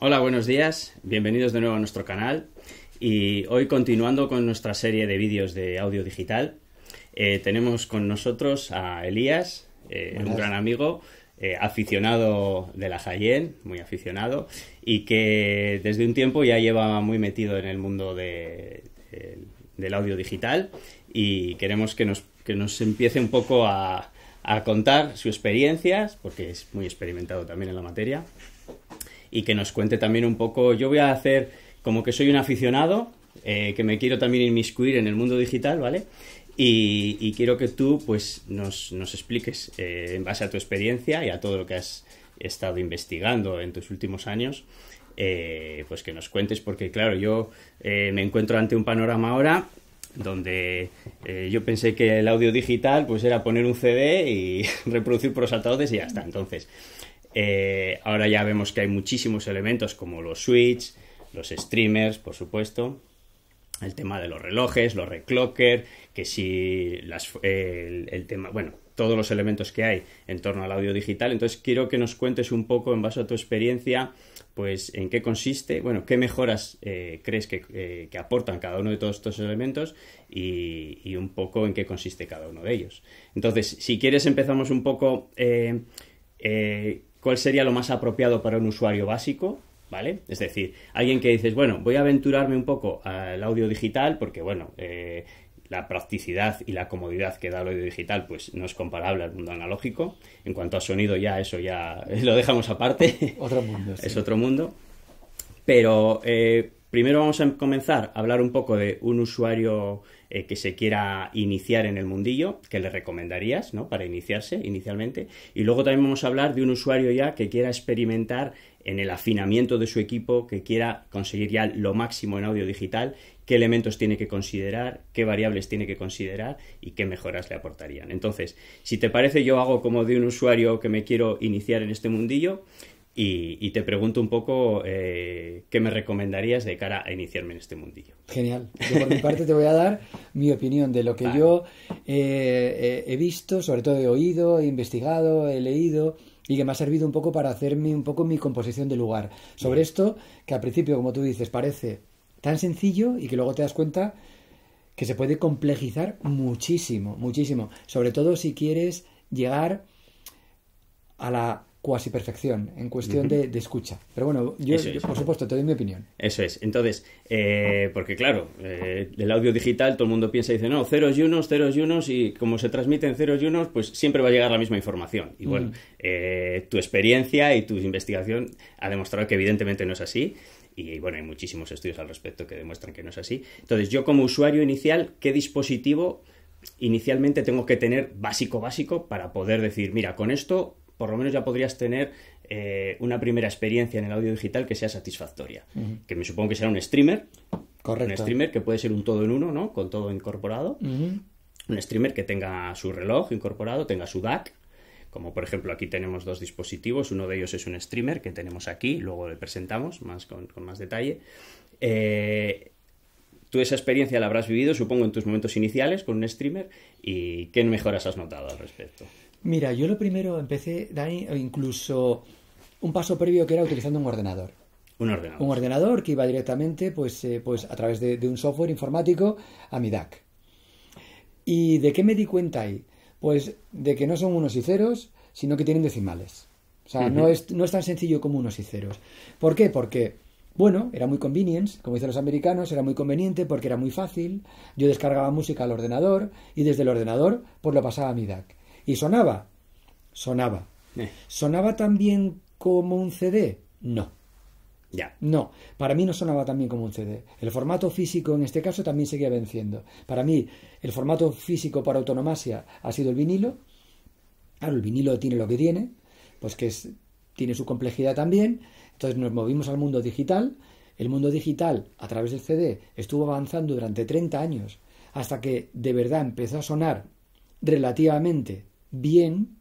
Hola, buenos días, bienvenidos de nuevo a nuestro canal y hoy continuando con nuestra serie de vídeos de audio digital, eh, tenemos con nosotros a Elías, eh, un gran amigo, eh, aficionado de la Jayen, muy aficionado, y que desde un tiempo ya lleva muy metido en el mundo del audio digital y queremos que nos, empiece un poco a, a contar sus experiencias, porque es muy experimentado también en la materia y que nos cuente también un poco. Yo voy a hacer como que soy un aficionado, eh, que me quiero también inmiscuir en el mundo digital, ¿vale? Y, quiero que tú pues nos, nos expliques eh, en base a tu experiencia y a todo lo que has estado investigando en tus últimos años, eh, pues que nos cuentes, porque claro, yo me encuentro ante un panorama ahora donde yo pensé que el audio digital pues era poner un CD y reproducir por los altavoces y ya está. Entonces, eh, ahora ya vemos que hay muchísimos elementos como los switch, los streamers, por supuesto, el tema de los relojes, los reclocker, que si el, tema, bueno, todos los elementos que hay en torno al audio digital. Entonces quiero que nos cuentes un poco en base a tu experiencia, pues en qué consiste, bueno, qué mejoras eh, crees eh, que, aportan cada uno de todos estos elementos y, un poco en qué consiste cada uno de ellos. Entonces, si quieres empezamos un poco cuál sería lo más apropiado para un usuario básico, ¿vale? Es decir, alguien que dices, bueno, voy a aventurarme un poco al audio digital porque, bueno, eh, la practicidad y la comodidad que da el audio digital pues no es comparable al mundo analógico. En cuanto a sonido ya eso ya lo dejamos aparte. Otro mundo. Es otro mundo. Pero eh, Primero vamos a comenzar a hablar un poco de un usuario eh, que se quiera iniciar en el mundillo, que le recomendarías, ¿no? Para iniciarse inicialmente. Y luego también vamos a hablar de un usuario ya que quiera experimentar en el afinamiento de su equipo, que quiera conseguir ya lo máximo en audio digital, qué elementos tiene que considerar, qué variables tiene que considerar y qué mejoras le aportarían. Entonces, si te parece, yo hago como de un usuario que me quiero iniciar en este mundillo. Y, te pregunto un poco eh, qué me recomendarías de cara a iniciarme en este mundillo. Genial. Yo por mi parte te voy a dar mi opinión de lo que yo eh, eh, he visto, sobre todo he oído, he investigado, he leído y que me ha servido un poco para hacerme un poco mi composición de lugar. Sobre esto, que al principio, como tú dices, parece tan sencillo y que luego te das cuenta que se puede complejizar muchísimo, muchísimo. Sobre todo si quieres llegar a la cuasi perfección en cuestión de, escucha. Pero bueno, yo, por supuesto te doy mi opinión. Eso es. Entonces, eh, porque claro, eh, el audio digital todo el mundo piensa y dice, no, ceros y unos, ceros y unos, y como se transmiten ceros y unos, pues siempre va a llegar la misma información. Y bueno, eh, tu experiencia y tu investigación ha demostrado que evidentemente no es así y bueno, hay muchísimos estudios al respecto que demuestran que no es así. Entonces, yo como usuario inicial, ¿qué dispositivo inicialmente tengo que tener básico, básico para poder decir, mira, con esto por lo menos ya podrías tener eh, una primera experiencia en el audio digital que sea satisfactoria. Que me supongo que será un streamer. Correcto. Un streamer que puede ser un todo en uno, ¿no? Con todo incorporado. Un streamer que tenga su reloj incorporado, tenga su DAC. Como por ejemplo aquí tenemos dos dispositivos, uno de ellos es un streamer que tenemos aquí, luego le presentamos más con, más detalle. Eh, tú esa experiencia la habrás vivido, supongo, en tus momentos iniciales con un streamer y qué mejoras has notado al respecto. Mira, yo lo primero empecé, Dani, incluso un paso previo que era utilizando un ordenador. Un ordenador. Un ordenador que iba directamente pues, eh, pues a través de, un software informático a mi DAC. ¿Y de qué me di cuenta ahí? Pues de que no son unos y ceros, sino que tienen decimales. O sea, no, es, no es tan sencillo como unos y ceros. ¿Por qué? Porque, bueno, era muy convenience, como dicen los americanos, era muy conveniente porque era muy fácil. Yo descargaba música al ordenador y desde el ordenador pues lo pasaba a mi DAC. ¿Y sonaba? Sonaba. Eh. ¿Sonaba también como un CD? No. Ya. No, para mí no sonaba tan bien como un CD. El formato físico en este caso también seguía venciendo. Para mí, el formato físico para autonomasia ha sido el vinilo. Claro, el vinilo tiene lo que tiene, pues que es, tiene su complejidad también. Entonces nos movimos al mundo digital. El mundo digital, a través del CD, estuvo avanzando durante 30 años hasta que de verdad empezó a sonar relativamente bien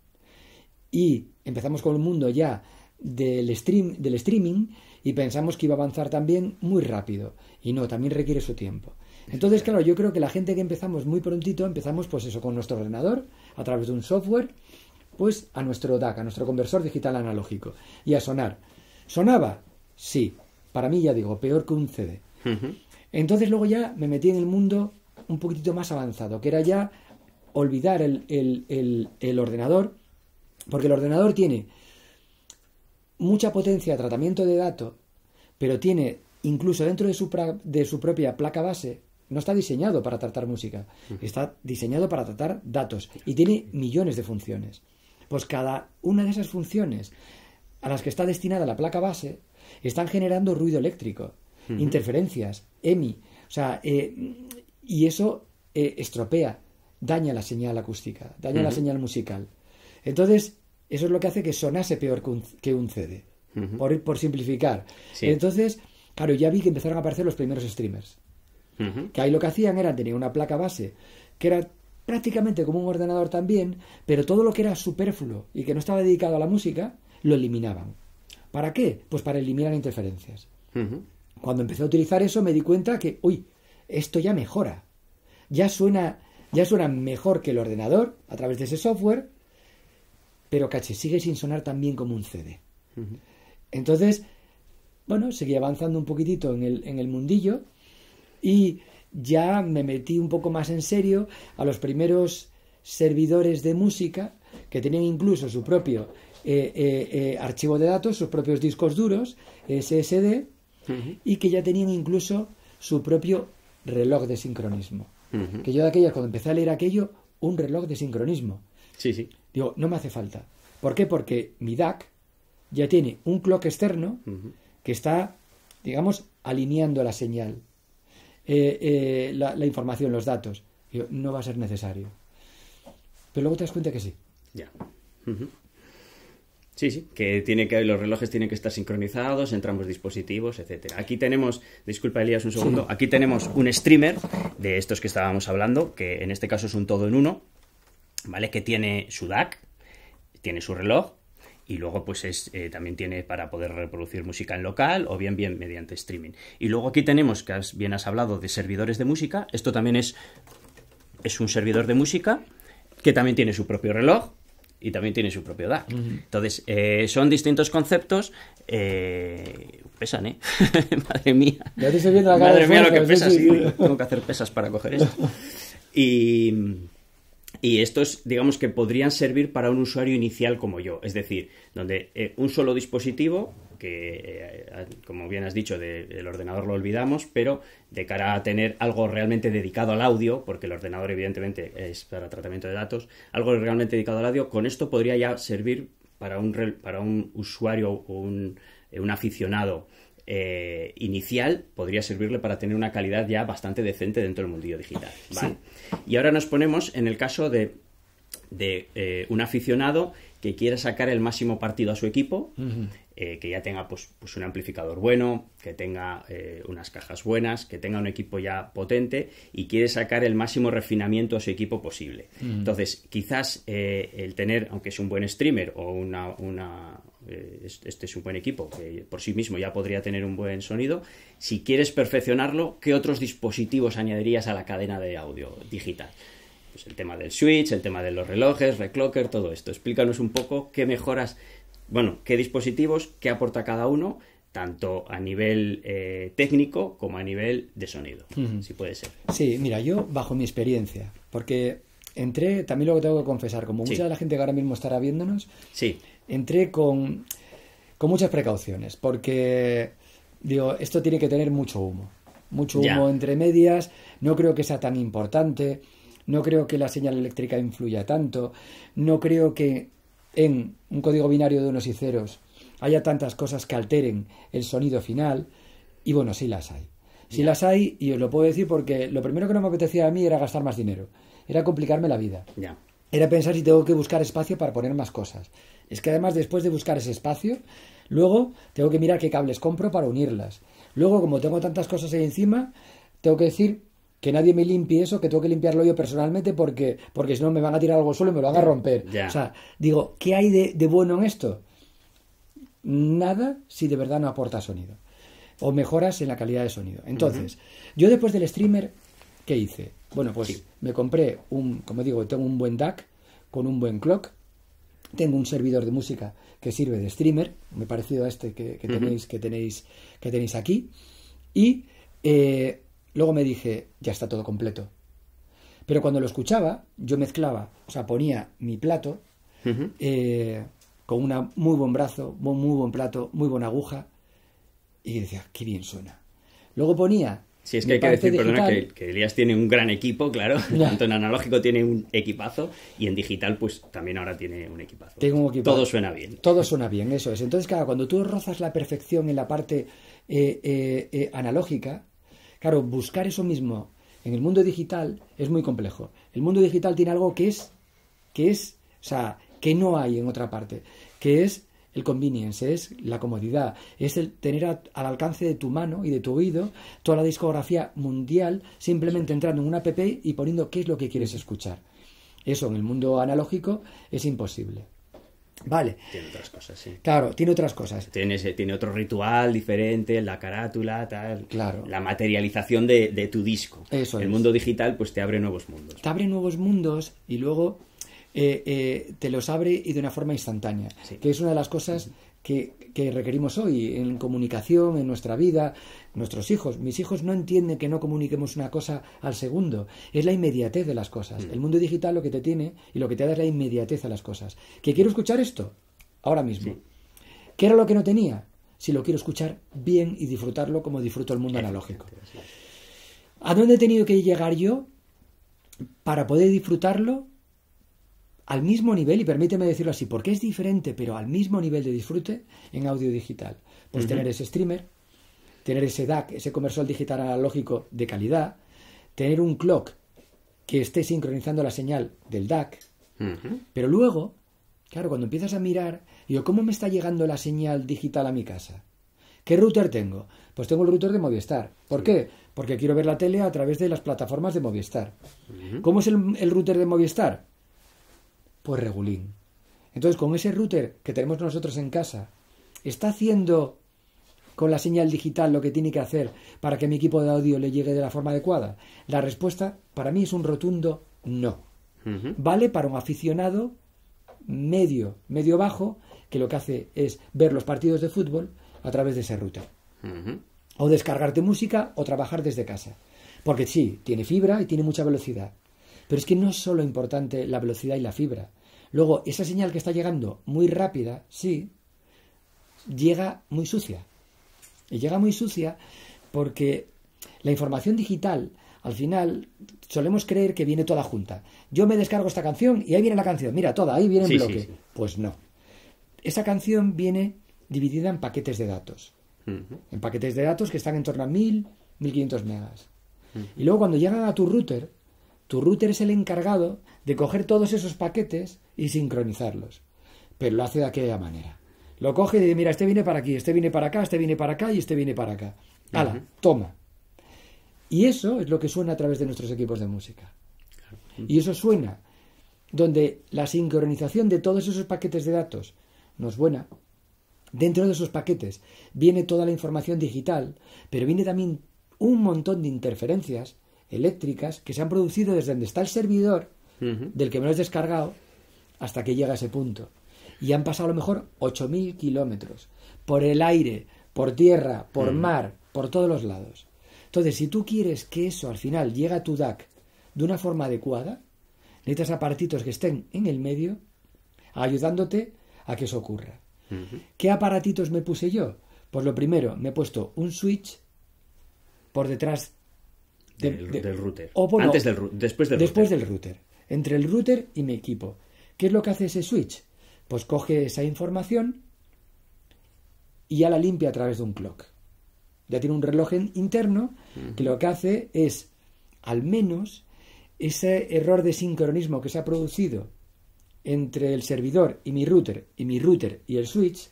y empezamos con el mundo ya del, stream, del streaming y pensamos que iba a avanzar también muy rápido. Y no, también requiere su tiempo. Entonces, claro, yo creo que la gente que empezamos muy prontito, empezamos pues eso con nuestro ordenador, a través de un software, pues a nuestro DAC, a nuestro conversor digital analógico, y a sonar. ¿Sonaba? Sí. Para mí, ya digo, peor que un CD. Entonces luego ya me metí en el mundo un poquitito más avanzado, que era ya olvidar el, ordenador, porque el ordenador tiene mucha potencia de tratamiento de datos, pero tiene incluso dentro de su, propia placa base, no está diseñado para tratar música, está diseñado para tratar datos y tiene millones de funciones. Pues cada una de esas funciones a las que está destinada la placa base están generando ruido eléctrico, interferencias, EMI, o sea, eh, y eso eh, estropea daña la señal acústica, daña la señal musical. Entonces, eso es lo que hace que sonase peor que un, CD, por, simplificar. Entonces, claro, ya vi que empezaron a aparecer los primeros streamers. Que ahí lo que hacían era tener una placa base, que era prácticamente como un ordenador también, pero todo lo que era superfluo y que no estaba dedicado a la música, lo eliminaban. ¿Para qué? Pues para eliminar interferencias. Cuando empecé a utilizar eso me di cuenta que, uy, esto ya mejora. Ya suena ya suena mejor que el ordenador a través de ese software, pero caché, sigue sin sonar tan bien como un CD. Entonces, bueno, seguí avanzando un poquitito en el, en el mundillo y ya me metí un poco más en serio a los primeros servidores de música que tenían incluso su propio eh, eh, eh, archivo de datos, sus propios discos duros, SSD, y que ya tenían incluso su propio reloj de sincronismo. Que yo de aquella cuando empecé a leer aquello, un reloj de sincronismo. Sí, sí. Digo, no me hace falta. ¿Por qué? Porque mi DAC ya tiene un clock externo que está, digamos, alineando la señal, eh, eh, la, información, los datos. Digo, no va a ser necesario. Pero luego te das cuenta que sí. Ya. Sí, sí, que tiene que los relojes tienen que estar sincronizados entramos ambos dispositivos, etcétera. Aquí tenemos, disculpa Elías un segundo, aquí tenemos un streamer de estos que estábamos hablando, que en este caso es un todo en uno, ¿vale? Que tiene su DAC, tiene su reloj y luego pues es eh, también tiene para poder reproducir música en local o bien bien mediante streaming. Y luego aquí tenemos que bien has hablado de servidores de música, esto también es es un servidor de música que también tiene su propio reloj y también tiene su propio Entonces, eh, son distintos conceptos. Eh, pesan, ¿eh? Madre mía. Ya te estoy viendo la cara Madre mía, lo que pesas. Tengo que hacer pesas para coger esto. Y y estos, digamos que podrían servir para un usuario inicial como yo, es decir, donde eh, un solo dispositivo, que eh, eh, como bien has dicho, del ordenador lo olvidamos, pero de cara a tener algo realmente dedicado al audio, porque el ordenador evidentemente es para tratamiento de datos, algo realmente dedicado al audio, con esto podría ya servir para un, para un usuario o un, un aficionado eh, inicial podría servirle para tener una calidad ya bastante decente dentro del mundillo digital. Y ahora nos ponemos en el caso de, eh, un aficionado que quiera sacar el máximo partido a su equipo, eh, que ya tenga pues, pues, un amplificador bueno, que tenga unas cajas buenas, que tenga un equipo ya potente y quiere sacar el máximo refinamiento a su equipo posible. Entonces, quizás el tener, aunque es un buen streamer o una eh, este, este es un buen equipo, que por sí mismo ya podría tener un buen sonido. Si quieres perfeccionarlo, ¿qué otros dispositivos añadirías a la cadena de audio digital? Pues el tema del switch, el tema de los relojes, reclocker, todo esto. Explícanos un poco qué mejoras, bueno, qué dispositivos, qué aporta cada uno, tanto a nivel eh, técnico como a nivel de sonido, si puede ser. Sí, mira, yo bajo mi experiencia, porque entré, también lo tengo que confesar, como mucha de la gente que ahora mismo estará viéndonos, sí entré con, muchas precauciones, porque digo, esto tiene que tener mucho humo, mucho humo entre medias, no creo que sea tan importante, no creo que la señal eléctrica influya tanto, no creo que en un código binario de unos y ceros haya tantas cosas que alteren el sonido final, y bueno, sí las hay. Sí las hay, y os lo puedo decir porque lo primero que no me apetecía a mí era gastar más dinero, era complicarme la vida era pensar si tengo que buscar espacio para poner más cosas. Es que además después de buscar ese espacio, luego tengo que mirar qué cables compro para unirlas. Luego, como tengo tantas cosas ahí encima, tengo que decir que nadie me limpie eso, que tengo que limpiarlo yo personalmente porque, porque si no me van a tirar algo suelo y me lo van a romper. O sea, digo, ¿qué hay de, bueno en esto? Nada si de verdad no aporta sonido. O mejoras en la calidad de sonido. Entonces, yo después del streamer, ¿qué hice? Bueno, pues me compré un, como digo, tengo un buen DAC con un buen clock. Tengo un servidor de música que sirve de streamer, me parecido a este que, tenéis, que, tenéis, que tenéis aquí. Y eh, luego me dije, ya está todo completo. Pero cuando lo escuchaba, yo mezclaba, o sea, ponía mi plato eh, con un muy buen brazo, muy, muy buen plato, muy buena aguja, y decía, qué bien suena. Luego ponía si es que hay que decir, que, Elías tiene un gran equipo, claro. Tanto en analógico tiene un equipazo y en digital, pues también ahora tiene un equipazo. Todo suena bien. Todo suena bien, eso es. Entonces, claro, cuando tú rozas la perfección en la parte eh, eh, eh, analógica, claro, buscar eso mismo en el mundo digital es muy complejo. El mundo digital tiene algo que es, que es, o sea, que no hay en otra parte, que es el convenience es la comodidad, es el tener al alcance de tu mano y de tu oído toda la discografía mundial simplemente entrando en una app y poniendo qué es lo que quieres escuchar. Eso en el mundo analógico es imposible. Vale. Tiene otras cosas, sí. Claro, tiene otras cosas. Tiene, tiene otro ritual diferente, la carátula, tal. Claro. La materialización de, tu disco. Eso El mundo digital, pues te abre nuevos mundos. Te abre nuevos mundos y luego eh, eh, te los abre y de una forma instantánea, que es una de las cosas que, requerimos hoy en comunicación, en nuestra vida, nuestros hijos. Mis hijos no entienden que no comuniquemos una cosa al segundo. Es la inmediatez de las cosas. Mm. El mundo digital lo que te tiene y lo que te da es la inmediatez a las cosas. Que quiero escuchar esto ahora mismo. Sí. era lo que no tenía? Si lo quiero escuchar bien y disfrutarlo como disfruto el mundo analógico. ¿A dónde he tenido que llegar yo para poder disfrutarlo al mismo nivel, y permíteme decirlo así, porque es diferente, pero al mismo nivel de disfrute en audio digital. Pues tener ese streamer, tener ese DAC, ese comercial digital analógico de calidad, tener un clock que esté sincronizando la señal del DAC, pero luego, claro, cuando empiezas a mirar, yo, ¿cómo me está llegando la señal digital a mi casa? ¿Qué router tengo? Pues tengo el router de Movistar. ¿Por qué? Porque quiero ver la tele a través de las plataformas de Movistar. ¿Cómo es el, el router de Movistar? pues regulín. Entonces, con ese router que tenemos nosotros en casa, ¿está haciendo con la señal digital lo que tiene que hacer para que mi equipo de audio le llegue de la forma adecuada? La respuesta para mí es un rotundo no. Vale para un aficionado medio, medio bajo, que lo que hace es ver los partidos de fútbol a través de ese router. O descargarte música o trabajar desde casa. Porque sí, tiene fibra y tiene mucha velocidad. Pero es que no es solo importante la velocidad y la fibra. Luego, esa señal que está llegando muy rápida, sí, llega muy sucia. Y llega muy sucia porque la información digital, al final, solemos creer que viene toda junta. Yo me descargo esta canción y ahí viene la canción. Mira, toda, ahí viene el bloque. Pues no. Esa canción viene dividida en paquetes de datos. En paquetes de datos que están en torno a 1000, 1500 megas. Y luego cuando llegan a tu router, tu router es el encargado de coger todos esos paquetes y sincronizarlos. Pero lo hace de aquella manera. Lo coge y dice, mira, este viene para aquí, este viene para acá, este viene para acá y este viene para acá. ¡Hala! Toma. Y eso es lo que suena a través de nuestros equipos de música. Y eso suena donde la sincronización de todos esos paquetes de datos no es buena. Dentro de esos paquetes viene toda la información digital, pero viene también un montón de interferencias eléctricas que se han producido desde donde está el servidor del que me lo has descargado hasta que llega a ese punto. Y han pasado a lo mejor 8.000 kilómetros por el aire, por tierra, por mar, por todos los lados. Entonces, si tú quieres que eso al final llegue a tu DAC de una forma adecuada, necesitas aparatitos que estén en el medio ayudándote a que eso ocurra. ¿Qué aparatitos me puse yo? Pues lo primero, me he puesto un switch por detrás del, router. Antes del, después del después router. del router. Entre el router y mi equipo. ¿Qué es lo que hace ese switch? Pues coge esa información y ya la limpia a través de un clock. Ya tiene un reloj interno que lo que hace es, al menos, ese error de sincronismo que se ha producido entre el servidor y mi router, y mi router y el switch,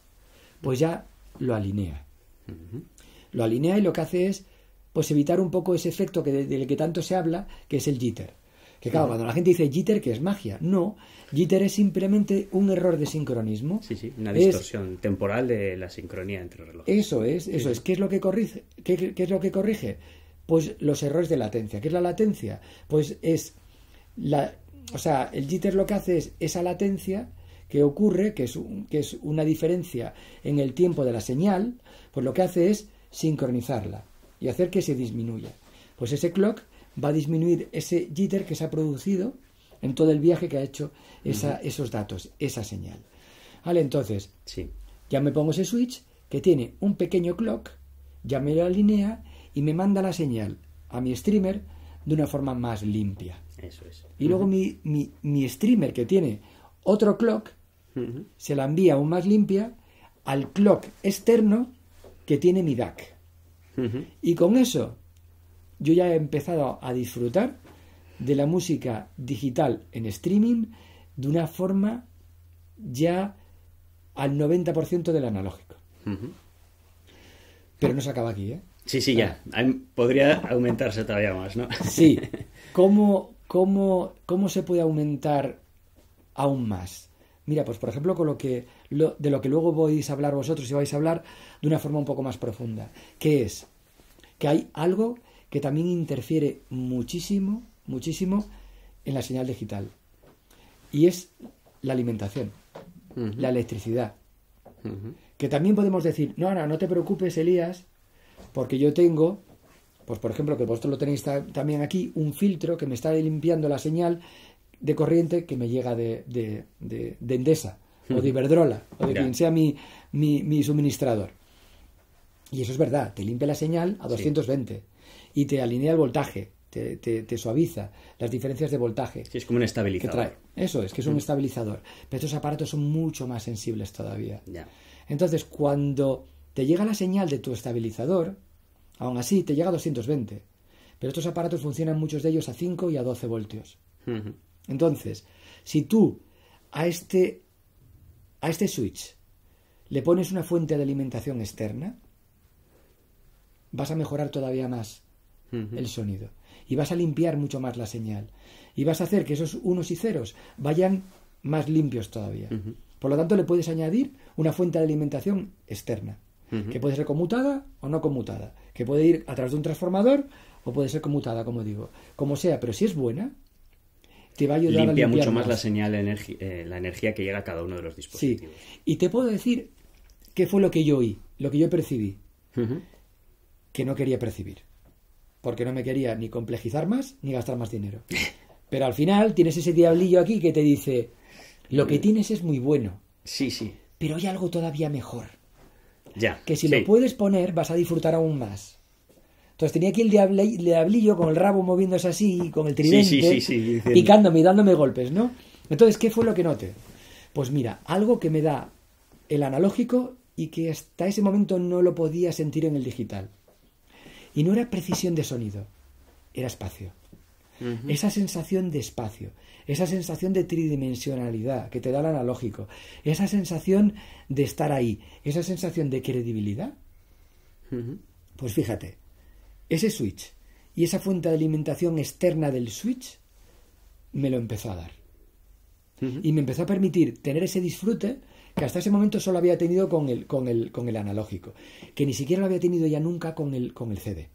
pues ya lo alinea. Lo alinea y lo que hace es pues evitar un poco ese efecto que, del que tanto se habla, que es el jitter. Que claro, cuando la gente dice jitter, que es magia. No, jitter es simplemente un error de sincronismo. Sí, sí, una distorsión temporal de la sincronía entre relojes. Eso es, eso es. ¿Qué es lo que corrige? ¿Qué, es lo que corrige? Pues los errores de latencia. ¿Qué es la latencia? Pues es la, o sea, el jitter lo que hace es esa latencia que ocurre, que es, que es una diferencia en el tiempo de la señal, pues lo que hace es sincronizarla y hacer que se disminuya. Pues ese clock va a disminuir ese jitter que se ha producido en todo el viaje que ha hecho esos datos, esa señal. entonces, sí. ya me pongo ese switch que tiene un pequeño clock, ya me lo alinea y me manda la señal a mi streamer de una forma más limpia. Eso es. Y luego mi, streamer que tiene otro clock, se la envía aún más limpia al clock externo que tiene mi DAC. Y con eso yo ya he empezado a disfrutar de la música digital en streaming de una forma ya al 90% del analógico. Pero no se acaba aquí, ¿eh? Sí, sí, ya. Podría aumentarse todavía más, ¿no? Sí. ¿Cómo, cómo, cómo se puede aumentar aún más? Mira, pues por ejemplo, con lo que, de lo que luego vais a hablar vosotros y vais a hablar de una forma un poco más profunda, que es que hay algo que también interfiere muchísimo, muchísimo en la señal digital. Y es la alimentación, la electricidad. Que también podemos decir, no, ahora no te preocupes, Elías, porque yo tengo, pues por ejemplo, que vosotros lo tenéis también aquí, un filtro que me está limpiando la señal de corriente que me llega de, de, Endesa o de Iberdrola o de quien sea mi, suministrador. Y eso es verdad, te limpia la señal a 220 y te alinea el voltaje, te, te, suaviza las diferencias de voltaje. Sí, es como un estabilizador. trae. Eso es, que es un mm. estabilizador. Pero estos aparatos son mucho más sensibles todavía. Ya. Entonces, cuando te llega la señal de tu estabilizador, aún así te llega a 220. Pero estos aparatos funcionan muchos de ellos a 5 y a 12 voltios. Entonces, si tú a este, a este switch le pones una fuente de alimentación externa, vas a mejorar todavía más el sonido y vas a limpiar mucho más la señal y vas a hacer que esos unos y ceros vayan más limpios todavía. Por lo tanto, le puedes añadir una fuente de alimentación externa, que puede ser conmutada o no conmutada, que puede ir a través de un transformador o puede ser conmutada, como digo, como sea, pero si es buena, te va a ayudar Limpia mucho más, la señal, eh, la energía que llega a cada uno de los dispositivos. Sí. Y te puedo decir qué fue lo que yo oí, lo que yo percibí, que no quería percibir. Porque no me quería ni complejizar más ni gastar más dinero. Pero al final tienes ese diablillo aquí que te dice, lo que tienes es muy bueno. Sí, sí. Pero hay algo todavía mejor. Ya. Que si lo puedes poner vas a disfrutar aún más. Entonces tenía aquí el diablillo con el rabo moviéndose así, con el tridente, picándome y dándome golpes, ¿no? Entonces, ¿qué fue lo que noté? Pues mira, algo que me da el analógico y que hasta ese momento no lo podía sentir en el digital. Y no era precisión de sonido, era espacio. Esa sensación de espacio, esa sensación de tridimensionalidad que te da el analógico, esa sensación de estar ahí, esa sensación de credibilidad. Pues fíjate, ese switch y esa fuente de alimentación externa del switch me lo empezó a dar. Y me empezó a permitir tener ese disfrute que hasta ese momento solo había tenido con el, analógico, que ni siquiera lo había tenido ya nunca con el, con el CD.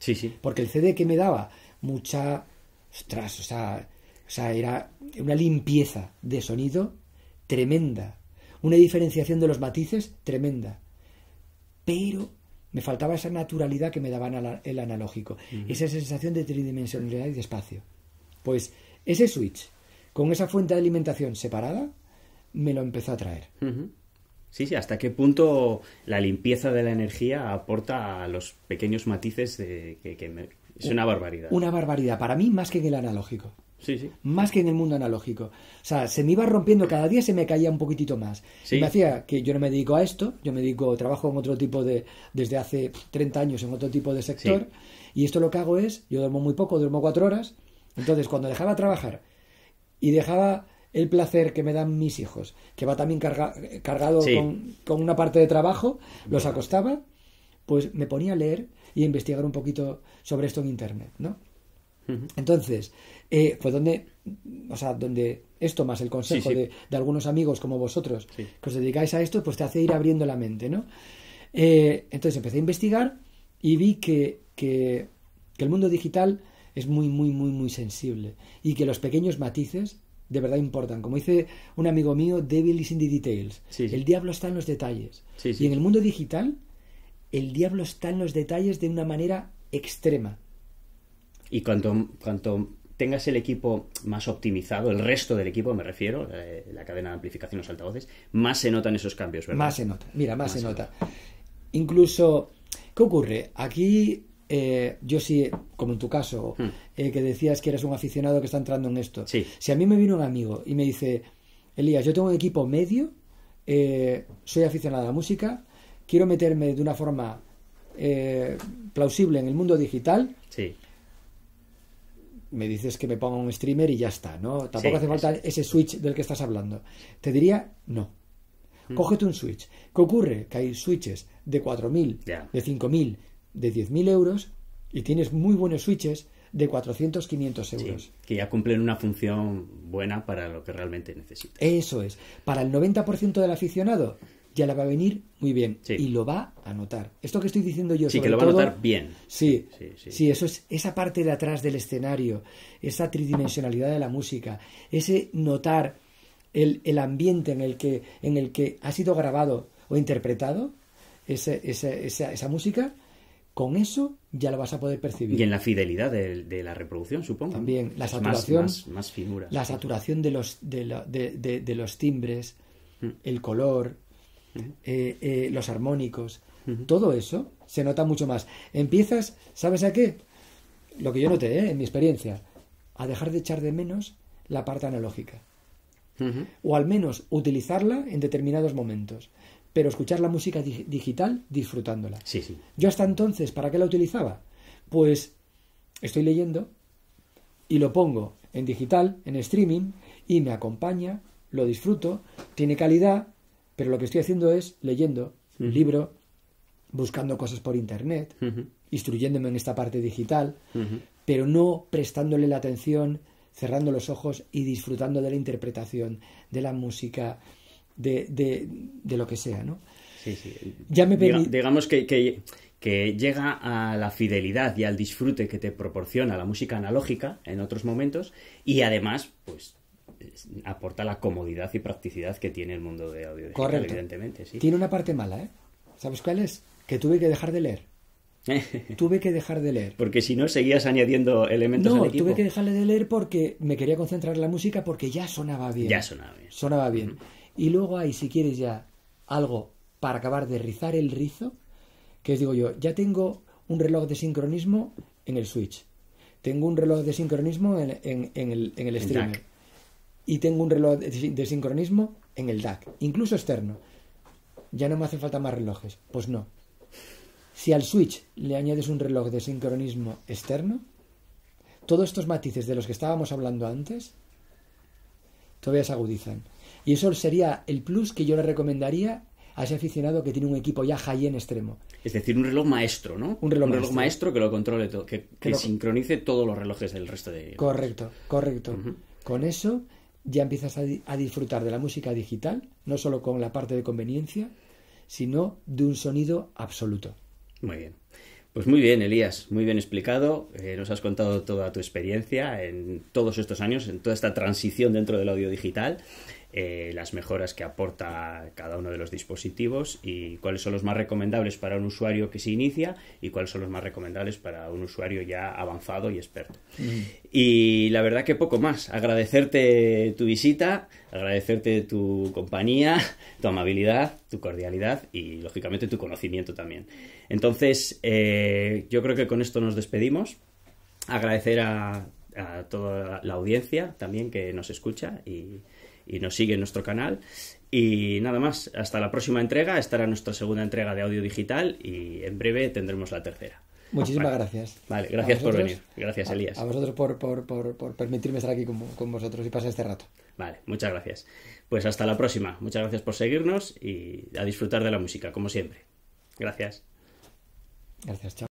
Sí, sí. Porque el CD que me daba mucha... Ostras, o sea, o sea, era una limpieza de sonido tremenda, una diferenciación de los matices tremenda. Pero me faltaba esa naturalidad que me daba el analógico, esa sensación de tridimensionalidad y de espacio. Pues ese switch, con esa fuente de alimentación separada, me lo empezó a traer. Sí, sí, hasta qué punto la limpieza de la energía aporta a los pequeños matices de, que, me... es una barbaridad. Una barbaridad, para mí más que en el analógico. Sí, Más que en el mundo analógico. O sea, se me iba rompiendo, cada día se me caía un poquitito más. Y me hacía que yo no me dedico a esto, yo me dedico, trabajo en otro tipo de, desde hace 30 años en otro tipo de sector, y esto lo que hago es, yo duermo muy poco, duermo cuatro horas, entonces cuando dejaba trabajar y dejaba el placer que me dan mis hijos, que va también cargado con, con, una parte de trabajo, los acostaba, pues me ponía a leer y a investigar un poquito sobre esto en Internet, ¿no? Entonces, eh, pues donde, o sea, donde esto más el consejo De, algunos amigos como vosotros que os dedicáis a esto, pues te hace ir abriendo la mente, ¿no? Eh, entonces empecé a investigar y vi que, el mundo digital es muy, muy, muy, muy sensible y que los pequeños matices de verdad importan. Como dice un amigo mío, Devil is in the details. El diablo está en los detalles. y en el mundo digital, el diablo está en los detalles de una manera extrema. Y cuanto, tengas el equipo más optimizado, el resto del equipo me refiero, eh, la cadena de amplificación, los altavoces, más se notan esos cambios, ¿verdad? Más se nota, mira, más, se, nota. Incluso, ¿qué ocurre? Aquí eh, yo sí, como en tu caso, hmm. eh, que decías que eres un aficionado que está entrando en esto. Sí. Si a mí me vino un amigo y me dice, Elías, yo tengo un equipo medio, soy aficionado a la música, quiero meterme de una forma plausible en el mundo digital, sí me dices que me ponga un streamer y ya está, ¿no? Tampoco hace falta ese switch del que estás hablando. Te diría, no. Mm. Cógete un switch. ¿Qué ocurre? Que hay switches de 4.000, de 5.000, de 10.000 euros y tienes muy buenos switches de 400, 500 euros. que ya cumplen una función buena para lo que realmente necesitas. Eso es. Para el 90% del aficionado, ya la va a venir muy bien y lo va a notar. Esto que estoy diciendo yo. Sí, que lo va a notar bien. Sí, sí, eso es esa parte de atrás del escenario, esa tridimensionalidad de la música, ese notar el, ambiente en el, que, en el que ha sido grabado o interpretado ese, esa, esa música, con eso ya lo vas a poder percibir. Y en la fidelidad de, la reproducción, supongo. También, la saturación. Más, más, La saturación de los, de, de, de los timbres, mm. el color, eh, eh, los armónicos, todo eso se nota mucho más. Empiezas, ¿sabes a qué? Lo que yo noté, ¿eh? en mi experiencia, a dejar de echar de menos la parte analógica. O al menos utilizarla en determinados momentos. Pero escuchar la música digital disfrutándola. Yo hasta entonces, ¿para qué la utilizaba? Pues estoy leyendo y lo pongo en digital, en streaming, y me acompaña, lo disfruto, tiene calidad, pero lo que estoy haciendo es leyendo un libro, buscando cosas por internet, instruyéndome en esta parte digital, pero no prestándole la atención, cerrando los ojos y disfrutando de la interpretación, de la música, de, de, lo que sea, ¿no? Sí, sí. Ya digamos que, que, que, llega a la fidelidad y al disfrute que te proporciona la música analógica en otros momentos y además, pues aporta la comodidad y practicidad que tiene el mundo de audio Correcto. evidentemente. Tiene una parte mala, ¿eh? ¿Sabes cuál es? Que tuve que dejar de leer. tuve que dejar de leer. Porque si no, seguías añadiendo elementos. No, tuve que dejarle de leer porque me quería concentrar en la música porque ya sonaba bien. Ya sonaba bien. Sonaba bien. Y luego hay, si quieres ya, algo para acabar de rizar el rizo, que os digo yo, ya tengo un reloj de sincronismo en el Switch. Tengo un reloj de sincronismo en, en, en el, en el streamer y tengo un reloj de sincronismo en el DAC, incluso externo. Ya no me hace falta más relojes. Pues no. Si al switch le añades un reloj de sincronismo externo, todos estos matices de los que estábamos hablando antes todavía se agudizan. Y eso sería el plus que yo le recomendaría a ese aficionado que tiene un equipo ya high en extremo. Es decir, un reloj maestro, ¿no? Un reloj, un reloj maestro. que lo controle todo, que, sincronice todos los relojes del resto de... Correcto, correcto. Con eso ya empiezas a, disfrutar de la música digital, no solo con la parte de conveniencia, sino de un sonido absoluto. Muy bien. Pues muy bien, Elías, muy bien explicado. Eh, nos has contado toda tu experiencia en todos estos años, en toda esta transición dentro del audio digital. Eh, las mejoras que aporta cada uno de los dispositivos y cuáles son los más recomendables para un usuario que se inicia y cuáles son los más recomendables para un usuario ya avanzado y experto. Mm. Y la verdad que poco más. Agradecerte tu visita, agradecerte tu compañía, tu amabilidad, tu cordialidad y lógicamente tu conocimiento también. Entonces, eh, yo creo que con esto nos despedimos. Agradecer a, a toda la audiencia también que nos escucha y, y nos sigue en nuestro canal. Y nada más, hasta la próxima entrega. Estará nuestra segunda entrega de audio digital y en breve tendremos la tercera. Muchísimas gracias. Vale, gracias por venir. Gracias, Elías. A, vosotros por, por, permitirme estar aquí con, con, vosotros y pasar este rato. Vale, muchas gracias. Pues hasta la próxima. Muchas gracias por seguirnos y a disfrutar de la música, como siempre. Gracias. Gracias, chao.